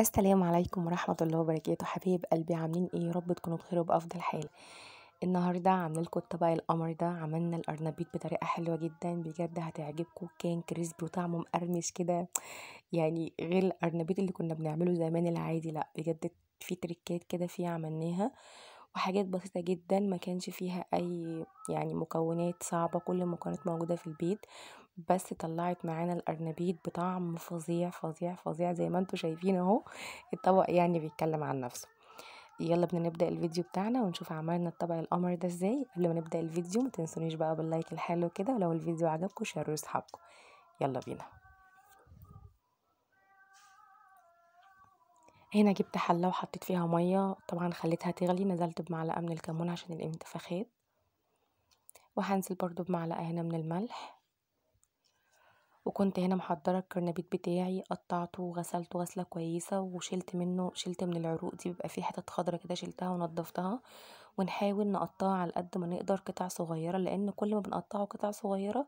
السلام عليكم ورحمة الله وبركاته حبيب قلبي عاملين ايه رب تكونوا بخير وبأفضل حال النهاردة عاملينلكوا الطبق القمر ده عملنا الأرنبيت بطريقة حلوة جدا بجد هتعجبكم كان كريسبي وطعمه مقرمش كده يعني غير الأرنبيت اللي كنا بنعمله زمان العادي لا بجد في تريكات كده فيه عملناها وحاجات بسيطة جدا ما كانش فيها اي يعني مكونات صعبة كل المكونات موجودة في البيت بس طلعت معانا الأرنبيت بطعم فظيع فظيع فظيع زي ما انتم شايفين اهو الطبق يعني بيتكلم عن نفسه يلا بينا نبدا الفيديو بتاعنا ونشوف عملنا الطبق القمر ده ازاي قبل ما نبدا الفيديو ما تنسونيش بقى باللايك الحلو كده ولو الفيديو عجبكم شيروا لاصحابكم يلا بينا هنا جبت حلة وحطيت فيها مية طبعا خليتها تغلي نزلت بمعلقة من الكمون عشان الانتفاخات وهنزل برضو بمعلقة هنا من الملح وكنت هنا محضرة الكرنبيت بتاعي قطعته وغسلته غسلة كويسة وشلت منه شلت من العروق دي بيبقى فيه حتت خضرة كده شلتها ونضفتها ونحاول نقطعها على قد ما نقدر قطع صغيرة لأن كل ما بنقطعه قطع صغيرة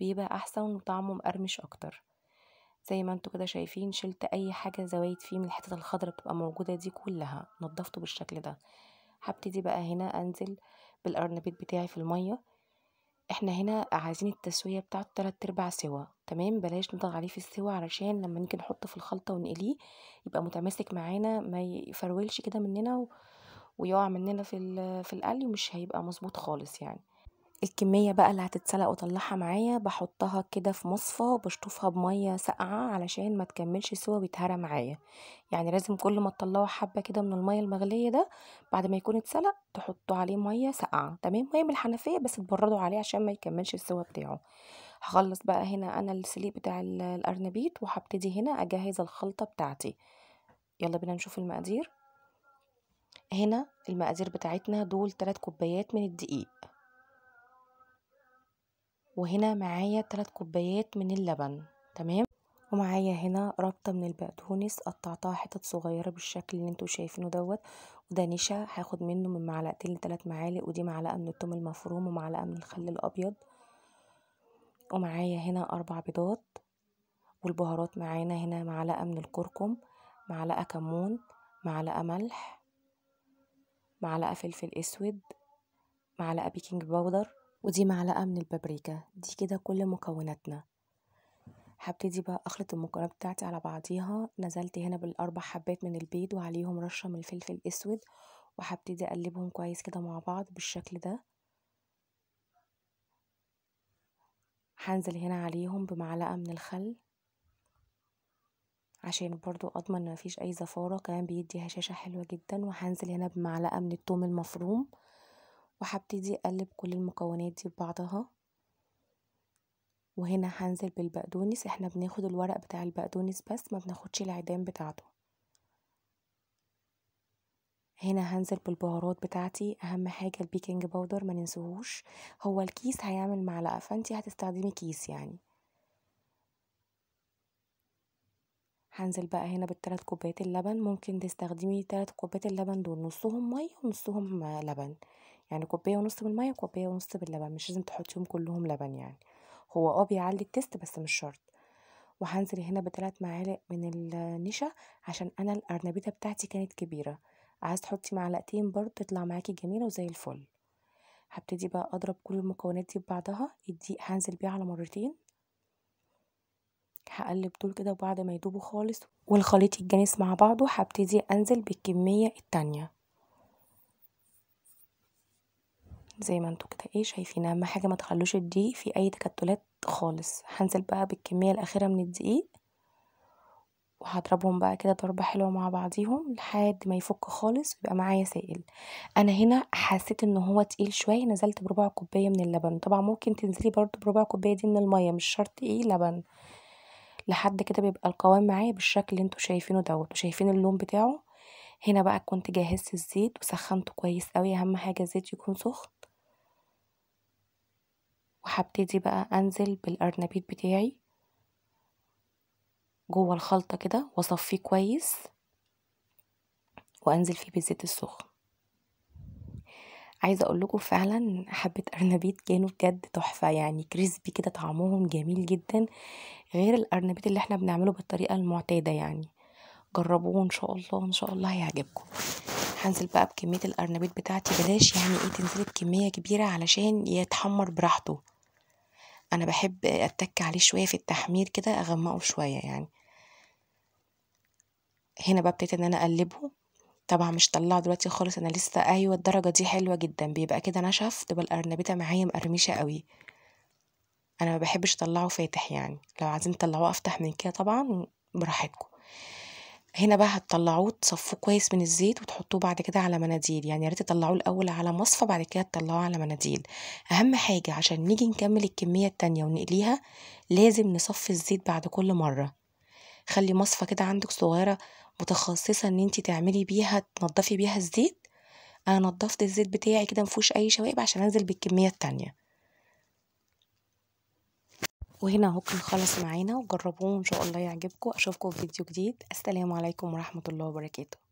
بيبقى أحسن وطعمه مقرمش أكتر زي ما انتوا كده شايفين شلت اي حاجه زوايد فيه من الحتت الخضراء بتبقى موجوده دي كلها نضفته بالشكل ده هبتدي بقى هنا انزل بالارنبيت بتاعي في الميه احنا هنا عايزين التسويه بتاعه تلات ارباع سوا تمام بلاش نضغط عليه في السوا علشان لما نيجي نحطه في الخلطه ونقليه يبقى متماسك معانا ما يفرولش كده مننا و... ويقع مننا في في القلي ومش هيبقى مظبوط خالص يعني الكمية بقى اللي هتتسلق وطلعها معايا بحطها كده في مصفى وبشطفها بمية ساقعة علشان ما تكملش سوا ويتهرى معايا يعني لازم كل ما تطلعوا حبة كده من المية المغلية ده بعد ما يكون اتسلق تحطوا عليه مية ساقعة تمام مية من الحنفية بس تبردوا عليه عشان ما يكملش السوا بتاعه هخلص بقى هنا انا السليق بتاع الارنبيت وهبتدي هنا اجهز الخلطة بتاعتي يلا بينا نشوف المقادير هنا المقادير بتاعتنا دول 3 كوبايات من الدقيق وهنا معايا ثلاث كوبايات من اللبن تمام ومعايا هنا ربطة من البقدونس قطعتها حتت صغيرة بالشكل اللي انتوا شايفينه دوت وده نشا هاخد منه من معلقتين لتلات معالق ودي معلقة من التوم المفروم ومعلقة من الخل الأبيض ومعايا هنا أربع بيضات والبهارات معانا هنا معلقة من الكركم معلقة كمون معلقة ملح معلقة فلفل أسود معلقة بيكنج باودر ودي معلقة من البابريكا دي كده كل مكوناتنا هبتدي بقى اخلط المكرونه بتاعتي على بعضيها نزلت هنا بالاربع حبات من البيض وعليهم رشه من الفلفل الاسود وهبتدي اقلبهم كويس كده مع بعض بالشكل ده هنزل هنا عليهم بمعلقه من الخل عشان برضو اضمن ما مفيش اي زفاره كمان بيدي هشاشه حلوه جدا وهنزل هنا بمعلقه من التوم المفروم وهبتدي أقلب كل المكونات دي ببعضها وهنا هنزل بالبقدونس احنا بناخد الورق بتاع البقدونس بس ما بناخدش العيدان بتاعته هنا هنزل بالبهارات بتاعتي اهم حاجه البيكنج باودر ما ننسوهوش هو الكيس هيعمل معلقه فانتي هتستخدمي كيس يعني هنزل بقى هنا بالتلات كوبايات اللبن ممكن تستخدمي تلات كوبايات اللبن دول نصهم ميه ونصهم لبن يعني كوباية ونص بالمية وكوباية ونص باللبن مش لازم تحطيهم كلهم لبن يعني هو اه بيعلي التست بس مش شرط وهنزل هنا بثلاث معالق من النشا عشان انا الارنبيده بتاعتي كانت كبيره عايز تحطي معلقتين برضه تطلع معاكي جميله وزي الفل هبتدي بقى اضرب كل المكونات دي ببعضها الدقيق هنزل بيه على مرتين هقلب دول كده وبعد ما يدوبوا خالص والخليط يتجانس مع بعضه هبتدي انزل بالكميه التانيه زي ما انتوا كده ايه شايفين اهم حاجه ما تخلوش الدقيق في اي تكتلات خالص هنزل بقى بالكميه الاخيره من الدقيق وهضربهم بقى كده ضربه حلوه مع بعضيهم لحد ما يفك خالص ويبقى معايا سائل انا هنا حسيت ان هو تقيل شويه نزلت بربع كوبايه من اللبن طبعا ممكن تنزلي برده بربع كوبايه دي من الميه مش شرط ايه لبن لحد كده بيبقى القوام معايا بالشكل اللي انتوا شايفينه دوت وشايفين اللون بتاعه هنا بقى كنت جهزت الزيت وسخنته كويس قوي اهم حاجه الزيت يكون سخن وهبتدي بقى أنزل بالارنبيت بتاعي جوه الخلطة كده وأصفيه كويس وأنزل فيه بالزيت السخن عايزه اقول لكم فعلا حبه ارنبيت كانوا بجد تحفه يعني كريسبي كده طعمهم جميل جدا غير الارنبيت اللي احنا بنعمله بالطريقه المعتاده يعني جربوه ان شاء الله ان شاء الله هيعجبكم هنزل بقى بكميه الارنبيت بتاعتي بلاش يعني ايه تنزلي بكميه كبيره علشان يتحمر براحته أنا بحب أتك عليه شوية في التحمير كده أغمقه شوية يعني هنا ببتدي ان انا اقلبه طبعا مش طلعه دلوقتي خالص انا لسه ايوه الدرجه دي حلوه جدا بيبقى كده نشف تبقى الارنبيته معايا مقرمشه قوي انا ما بحبش اطلعه فاتح يعني لو عايزين تطلعوه افتح من كده طبعا براحتكم هنا بقى هتطلعوه تصفوه كويس من الزيت وتحطوه بعد كده على مناديل يعني يا ريت تطلعوه الاول على مصفى بعد كده تطلعوه على مناديل اهم حاجه عشان نيجي نكمل الكميه التانية ونقليها لازم نصفي الزيت بعد كل مره خلي مصفى كده عندك صغيره متخصصه ان انت تعملي بيها تنضفي بيها الزيت انا نضفت الزيت بتاعي كده مفيهوش اي شوائب عشان انزل بالكميه التانية وهنا اهو كان خلص معانا وجربوه وان شاء الله يعجبكم اشوفكم في فيديو جديد السلام عليكم ورحمه الله وبركاته